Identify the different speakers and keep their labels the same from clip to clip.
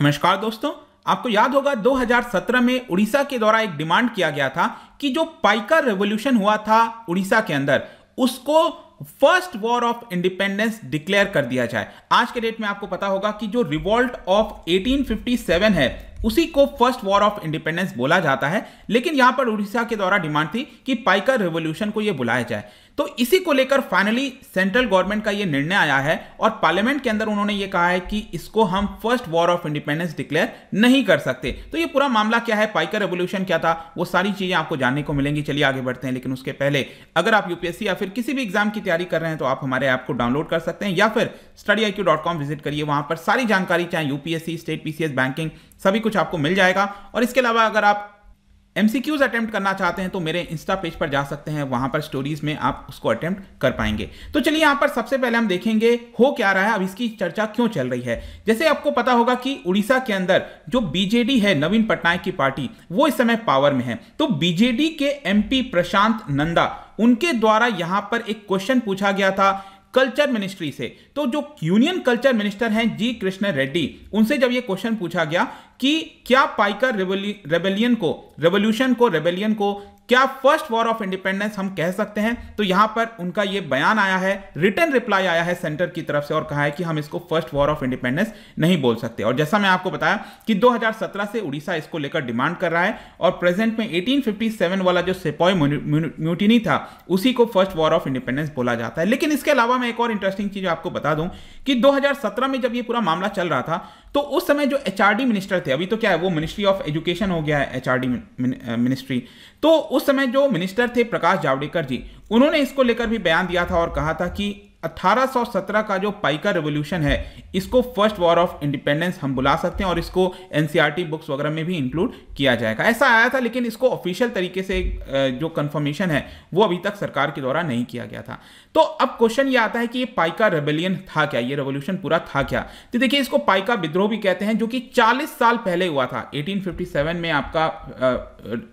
Speaker 1: नमस्कार दोस्तों आपको याद होगा 2017 में उड़ीसा के द्वारा एक डिमांड किया गया था कि जो पाइकर रेवोल्यूशन हुआ था उड़ीसा के अंदर उसको first war of independence declare कर दिया जाए आज के डेट में आपको पता होगा कि जो रिवॉल्ट ऑफ 1857 है उसी को फर्स्ट वॉर ऑफ इंडिपेंडेंस बोला जाता है लेकिन यहां पर उड़ीसा के द्वारा डिमांड थी कि पाइकर रिवोल्यूशन को यह बुलाया जाए तो इसी को लेकर फाइनली सेंट्रल गवर्नमेंट का यह निर्णय आया है और पार्लियामेंट के अंदर उन्होंने यह कहा है कि इसको हम first war of independence declare नहीं कर सकते तो यह पूरा मामला क्या है पाइकर रेवोल्यूशन क्या था वो सारी चीजें आपको जानने को मिलेंगी चलिए आगे बढ़ते हैं लेकिन उसके पहले अगर आप यूपीएससी या फिर किसी भी एग्जाम की तैयारी कर रहे हैं तो आप हमारे ऐप को डाउनलोड कर सकते हैं या फिर study I Q dot com visit करिए वहां पर सारी जानकारी चाहे यूपीएससी स्टेट पीसीएस बैंकिंग सभी कुछ आपको मिल जाएगा और इसके अलावा अगर आप एम अटेम्प्ट करना चाहते हैं तो मेरे इंस्टा पेज पर जा सकते हैं वहां पर स्टोरीज में आप उसको अटेम्प्ट कर पाएंगे तो चलिए यहाँ पर सबसे पहले हम देखेंगे हो क्या रहा है अब इसकी चर्चा क्यों चल रही है जैसे आपको पता होगा कि उड़ीसा के अंदर जो बीजेडी है नवीन पटनायक की पार्टी वो इस समय पावर में है तो बीजेडी के एम प्रशांत नंदा उनके द्वारा यहां पर एक क्वेश्चन पूछा गया था कल्चर मिनिस्ट्री से तो जो यूनियन कल्चर मिनिस्टर हैं जी कृष्ण रेड्डी उनसे जब ये क्वेश्चन पूछा गया कि क्या पाइकर रेबेलियन को रेवोल्यूशन को रेबेलियन को क्या फर्स्ट वॉर ऑफ इंडिपेंडेंस हम कह सकते हैं तो यहां पर उनका यह बयान आया है रिटर्न रिप्लाई आया है सेंटर की तरफ से और कहा है कि हम इसको फर्स्ट वॉर ऑफ इंडिपेंडेंस नहीं बोल सकते और जैसा मैं आपको बताया कि 2017 से उड़ीसा इसको लेकर डिमांड कर रहा है और प्रेजेंट में 1857 वाला जो सेपॉय म्यूटिनी था उसी को फर्स्ट वॉर ऑफ इंडिपेंडेंस बोला जाता है लेकिन इसके अलावा मैं एक और इंटरेस्टिंग चीज आपको बता दूं कि दो में जब यह पूरा मामला चल रहा था तो उस समय जो एच मिनिस्टर थे अभी तो क्या है वो मिनिस्ट्री ऑफ एजुकेशन हो गया है एच मिनिस्ट्री तो उस समय जो मिनिस्टर थे प्रकाश जावड़ेकर जी उन्होंने इसको लेकर भी बयान दिया था और कहा था कि 1817 का जो पाइका रेवोल्यूशन है इसको फर्स्ट वॉर ऑफ इंडिपेंडेंस हम बुला सकते हैं और इसको एनसीईआरटी बुक्स e वगैरह में भी इंक्लूड किया जाएगा ऐसा आया था लेकिन इसको ऑफिशियल तरीके से जो कंफर्मेशन है वो अभी तक सरकार के द्वारा नहीं किया गया था तो अब क्वेश्चन ये आता है कि ये पाइका रेबेलियन था क्या ये रेवोल्यूशन पूरा था क्या तो देखिए इसको पाइका विद्रोह भी कहते हैं जो कि चालीस साल पहले हुआ था एटीन में आपका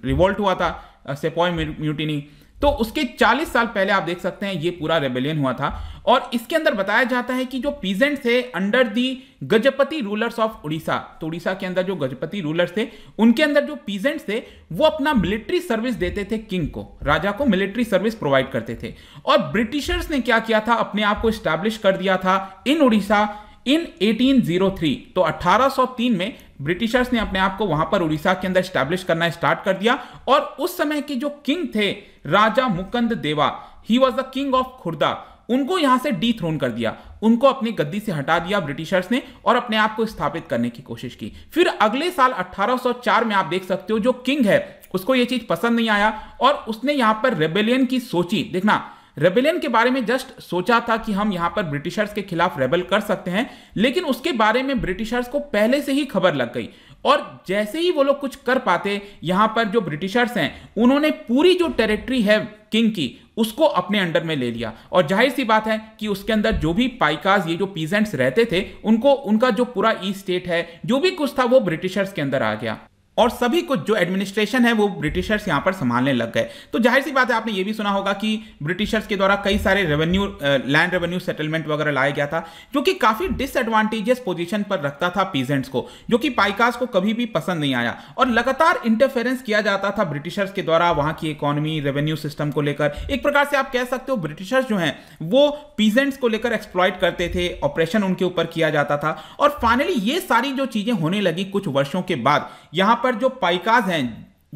Speaker 1: रिवोल्ट हुआ था सेपॉय म्यूटिनी तो उसके 40 साल पहले आप देख सकते हैं ये पूरा रेबेलियन हुआ था और इसके अंदर बताया जाता है कि जो पीजेंट थे under the Gajapati rulers of Orissa तो उड़ीसा के अंदर जो गजपति रूलर्स थे उनके अंदर जो पीजेंट थे वो अपना मिलिट्री सर्विस देते थे किंग को राजा को मिलिट्री सर्विस प्रोवाइड करते थे और ब्रिटिशर्स ने क्या किया था अपने आप को स्टैब्लिश कर दिया था इन उड़ीसा इन 1803 तो 1803 में ब्रिटिशर्स ने अपने आप को वहां पर उड़ीसा के अंदर स्टैब्लिश करना स्टार्ट कर दिया और उस समय के जो किंग थे राजा Mukund Deva he was the king of Khurda उनको यहां से डी थ्रोन कर दिया उनको अपनी गद्दी से हटा दिया ब्रिटिशर्स ने और अपने आप को स्थापित करने की कोशिश की फिर अगले साल 1804 में आप देख सकते हो जो किंग है उसको यह चीज पसंद नहीं आया और उसने यहां पर रेबेलियन की सोची देखना रेबेलियन के बारे में जस्ट सोचा था कि हम यहाँ पर ब्रिटिशर्स के खिलाफ रेबल कर सकते हैं लेकिन उसके बारे में ब्रिटिशर्स को पहले से ही खबर लग गई और जैसे ही वो लोग कुछ कर पाते यहाँ पर जो ब्रिटिशर्स हैं उन्होंने पूरी जो टेरिटरी है किंग की उसको अपने अंडर में ले लिया और जाहिर सी बात है कि उसके अंदर जो भी पाइकाज ये जो पीजेंट्स रहते थे उनको उनका जो पूरा ई स्टेट है जो भी कुछ था वो ब्रिटिशर्स के अंदर आ गया और सभी कुछ जो एडमिनिस्ट्रेशन है वो ब्रिटिशर्स यहाँ पर संभालने लग गए तो जाहिर सी बात है आपने ये भी सुना होगा कि ब्रिटिशर्स के द्वारा कई सारे रेवेन्यू लैंड रेवेन्यू सेटलमेंट वगैरह लाया गया था जो कि काफ़ी डिसएडवांटेजेस पोजिशन पर रखता था पीजेंट्स को जो कि पाइकास को कभी भी पसंद नहीं आया और लगातार इंटरफेरेंस किया जाता था ब्रिटिशर्स के द्वारा वहाँ की इकोनॉमी रेवेन्यू सिस्टम को लेकर एक प्रकार से आप कह सकते हो ब्रिटिशर्स जो हैं वो पीजेंट्स को लेकर एक्सप्लॉयट करते थे ऑपरेशन उनके ऊपर किया जाता था और फाइनली ये सारी जो चीज़ें होने लगी कुछ वर्षों के बाद यहाँ पर पर जो पाइकाज हैं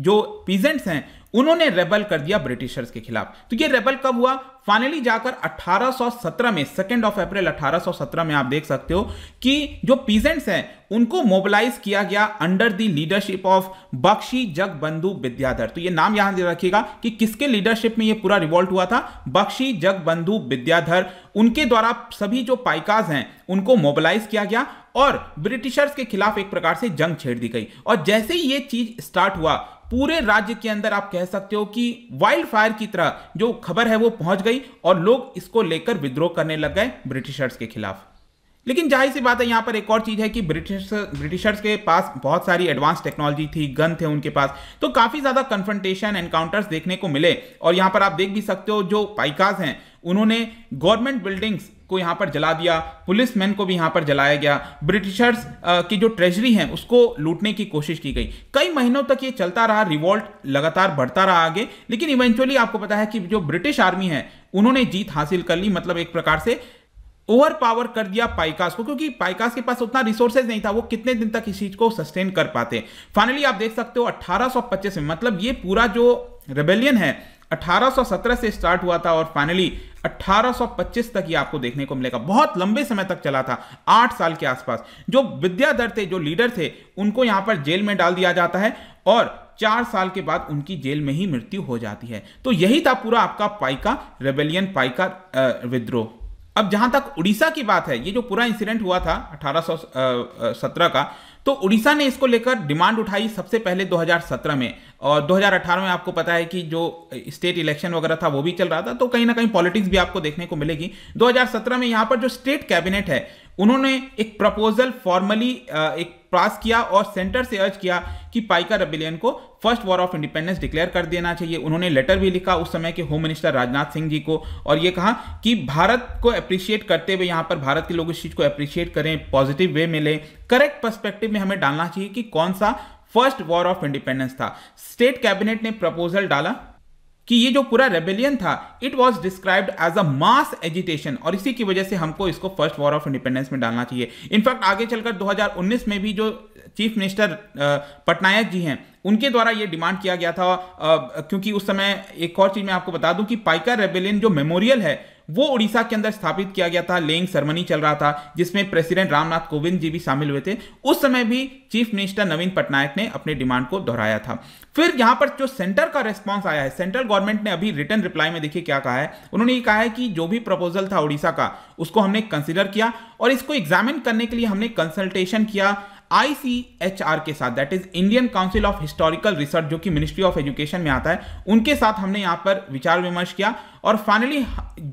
Speaker 1: जो पीजेंट्स हैं उन्होंने रेबल कर दिया ब्रिटिशर्स के खिलाफ तो ये रेबल कब हुआ फाइनली जाकर 1817 में सेकेंड ऑफ अप्रैल 1817 में आप देख सकते हो कि जो पीजेंट्स हैं उनको मोबिलाइज किया गया under the leadership of Bakshi Jagabandhu Bidyadhar तो ये नाम यहां रखिएगा कि किसके लीडरशिप में ये पूरा रिवॉल्ट हुआ था बख्शी जगबंधु विद्याधर उनके द्वारा सभी जो पाइकाज हैं उनको मोबिलाइज किया गया और ब्रिटिशर्स के खिलाफ एक प्रकार से जंग छेड़ दी गई और जैसे ही ये चीज स्टार्ट हुआ पूरे राज्य के अंदर आप कह सकते हो कि वाइल्ड फायर की तरह जो खबर है वो पहुंच गई और लोग इसको लेकर विद्रोह करने लग गए ब्रिटिशर्स के खिलाफ लेकिन जाहिर सी बात है यहाँ पर एक और चीज़ है कि ब्रिटिश ब्रिटिशर्स के पास बहुत सारी एडवांस टेक्नोलॉजी थी गन थे उनके पास तो काफ़ी ज़्यादा कन्फ्रंटेशन एनकाउंटर्स देखने को मिले और यहाँ पर आप देख भी सकते हो जो पाइकाज हैं उन्होंने गवर्नमेंट बिल्डिंग्स को यहाँ पर जला दिया पुलिस मैन को भी यहाँ पर जलाया गया ब्रिटिशर्स की जो ट्रेजरी है उसको लूटने की कोशिश की गई कई महीनों तक ये चलता रहा रिवॉल्ट लगातार बढ़ता रहा आगे लेकिन इवेंचुअली आपको पता है कि जो ब्रिटिश आर्मी है उन्होंने जीत हासिल कर ली मतलब एक प्रकार से ओवर पावर कर दिया पाइकास को क्योंकि पाइकास के पास उतना रिसोर्सेज नहीं था वो कितने दिन तक इस चीज को सस्टेन कर पाते फाइनली आप देख सकते हो 1825 में मतलब ये पूरा जो रेबेलियन है 1817 से स्टार्ट हुआ था और फाइनली 1825 तक ये आपको देखने को मिलेगा बहुत लंबे समय तक चला था आठ साल के आसपास जो विद्याधर थे जो लीडर थे उनको यहां पर जेल में डाल दिया जाता है और चार साल के बाद उनकी जेल में ही मृत्यु हो जाती है तो यही था पूरा आपका पाइका रेबेलियन पाइका विद्रोह अब जहां तक उड़ीसा की बात है ये जो पूरा इंसिडेंट हुआ था 1817 का तो उड़ीसा ने इसको लेकर डिमांड उठाई सबसे पहले 2017 में और 2018 में आपको पता है कि जो स्टेट इलेक्शन वगैरह था वो भी चल रहा था तो कहीं ना कहीं पॉलिटिक्स भी आपको देखने को मिलेगी 2017 में यहाँ पर जो स्टेट कैबिनेट है उन्होंने एक प्रपोजल फॉर्मली एक पास किया और सेंटर से अर्ज किया कि पाइका रेबिलियन को first war of independence declare कर देना चाहिए उन्होंने लेटर भी लिखा उस समय के होम मिनिस्टर राजनाथ सिंह जी को और ये कहा कि भारत को अप्रिशिएट करते हुए यहाँ पर भारत के लोग इस चीज़ को अप्रिशिएट करें पॉजिटिव वे में लें करेक्ट पर्सपेक्टिव में हमें डालना चाहिए कि कौन सा फर्स्ट वॉर ऑफ इंडिपेंडेंस था स्टेट कैबिनेट ने प्रपोजल डाला कि ये जो पूरा रेबेलियन था it was described as a mass agitation और इसी की वजह से हमको इसको फर्स्ट वॉर ऑफ इंडिपेंडेंस में डालना चाहिए इनफैक्ट आगे चलकर 2019 में भी जो चीफ मिनिस्टर पटनायक जी हैं उनके द्वारा ये डिमांड किया गया था क्योंकि उस समय एक और चीज़ मैं आपको बता दूं कि पाइकर रेबेलियन जो मेमोरियल है वो उड़ीसा के अंदर स्थापित किया गया था लेइंग सेरेमनी चल रहा था जिसमें प्रेसिडेंट रामनाथ कोविंद जी भी शामिल हुए थे उस समय भी चीफ मिनिस्टर नवीन पटनायक ने अपने डिमांड को दोहराया था फिर यहां पर जो सेंटर का रेस्पॉन्स आया है सेंट्रल गवर्नमेंट ने अभी रिटर्न रिप्लाई में देखिए क्या कहा है उन्होंने ये कहा है कि जो भी प्रपोजल था उड़ीसा का उसको हमने कंसिडर किया और इसको एग्जामिन करने के लिए हमने कंसल्टेशन किया आईसीएचआर के साथ that is Indian council of historical research जो कि मिनिस्ट्री ऑफ एजुकेशन में आता है उनके साथ हमने यहां पर विचार विमर्श किया और फाइनली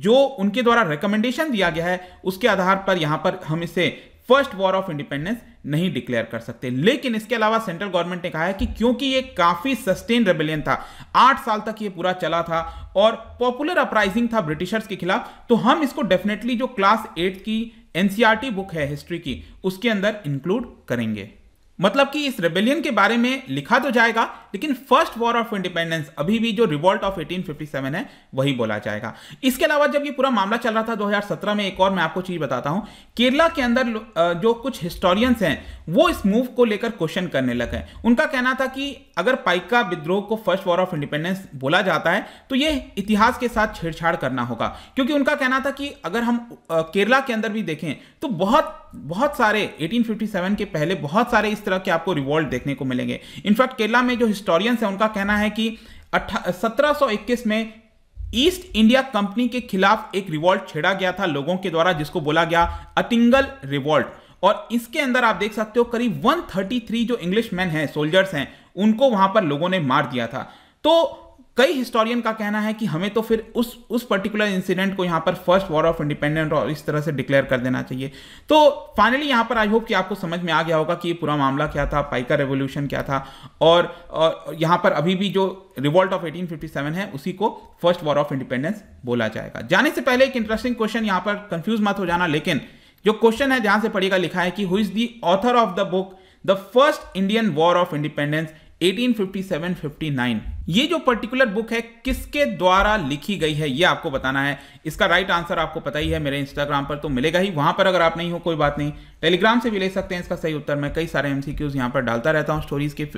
Speaker 1: जो उनके द्वारा रिकमेंडेशन दिया गया है उसके आधार पर यहां पर हम इसे फर्स्ट वॉर ऑफ इंडिपेंडेंस नहीं डिक्लेयर कर सकते लेकिन इसके अलावा सेंट्रल गवर्नमेंट ने कहा है कि क्योंकि ये काफी सस्टेन रेबेलियन था आठ साल तक ये पूरा चला था और पॉपुलर अपराइजिंग था ब्रिटिशर्स के खिलाफ तो हम इसको डेफिनेटली जो क्लास एट की एनसीआरटी बुक है हिस्ट्री की उसके अंदर इंक्लूड करेंगे मतलब कि इस रेबेलियन के बारे में लिखा तो जाएगा लेकिन फर्स्ट वॉर ऑफ इंडिपेंडेंस अभी भी जो रिवॉल्ट ऑफ 1857 है वही बोला जाएगा इसके अलावा जब ये पूरा मामला चल रहा था 2017 में एक और मैं आपको चीज बताता हूं केरला के अंदर जो कुछ हिस्टोरियंस हैं वो इस मूव को लेकर क्वेश्चन करने लगे उनका कहना था कि अगर पाइका विद्रोह को फर्स्ट वॉर ऑफ इंडिपेंडेंस बोला जाता है तो ये इतिहास के साथ छेड़छाड़ करना होगा क्योंकि उनका कहना था कि अगर हम केरला के अंदर भी देखें तो बहुत बहुत सारे एटीन के पहले बहुत सारे इस तरह के आपको रिवॉल्ट देखने को मिलेंगे इनफैक्ट केरला में जो हिस्टोरियंस है उनका कहना है कि सत्रह में ईस्ट इंडिया कंपनी के खिलाफ एक रिवॉल्ट छेड़ा गया था लोगों के द्वारा जिसको बोला गया अतिंगल रिवॉल्ट और इसके अंदर आप देख सकते हो करीब 133 जो इंग्लिश मैन हैं सोल्जर्स हैं उनको वहां पर लोगों ने मार दिया था तो कई हिस्टोरियन का कहना है कि हमें तो फिर उस उस पर्टिकुलर इंसिडेंट को यहाँ पर फर्स्ट वॉर ऑफ इंडिपेंडेंट और इस तरह से डिक्लेयर कर देना चाहिए तो फाइनली यहाँ पर आई होप कि आपको समझ में आ गया होगा कि ये पूरा मामला क्या था पाइका रेवोल्यूशन क्या था और, और यहाँ पर अभी भी जो रिवॉल्ट ऑफ 1857 है उसी को फर्स्ट वॉर ऑफ इंडिपेंडेंस बोला जाएगा जाने से पहले एक इंटरेस्टिंग क्वेश्चन यहाँ पर कंफ्यूज मत हो जाना लेकिन जो क्वेश्चन है ध्यान से पढ़िएगा लिखा है कि who is the author of the book the first Indian war of independence 1857-59 ये जो पर्टिकुलर बुक है किसके द्वारा लिखी गई है ये आपको बताना है इसका राइट आंसर आपको पता ही है मेरे इंस्टाग्राम पर तो मिलेगा ही वहां पर अगर आप नहीं हो कोई बात नहीं टेलीग्राम से भी ले सकते हैं इसका सही उत्तर मैं कई सारे एमसीक्यूज यहां पर डालता रहता हूं स्टोरीज के आ,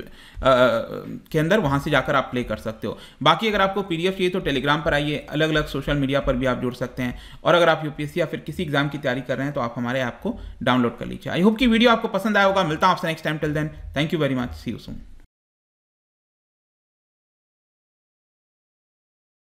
Speaker 1: के अंदर वहां से जाकर आप प्ले कर सकते हो बाकी अगर आपको पीडीएफ चाहिए तो टेलीग्राम पर आइए अलग अलग सोशल मीडिया पर भी आप जुड़ सकते हैं और अगर आप यूपीएससी या फिर किसी एग्जाम की तैयारी कर रहे हैं तो आप हमारे ऐप को डाउनलोड कर लीजिए आई होप की वीडियो आपको पसंद आया होगा मिलता हूं आपसे next time till then thank you very much see you soon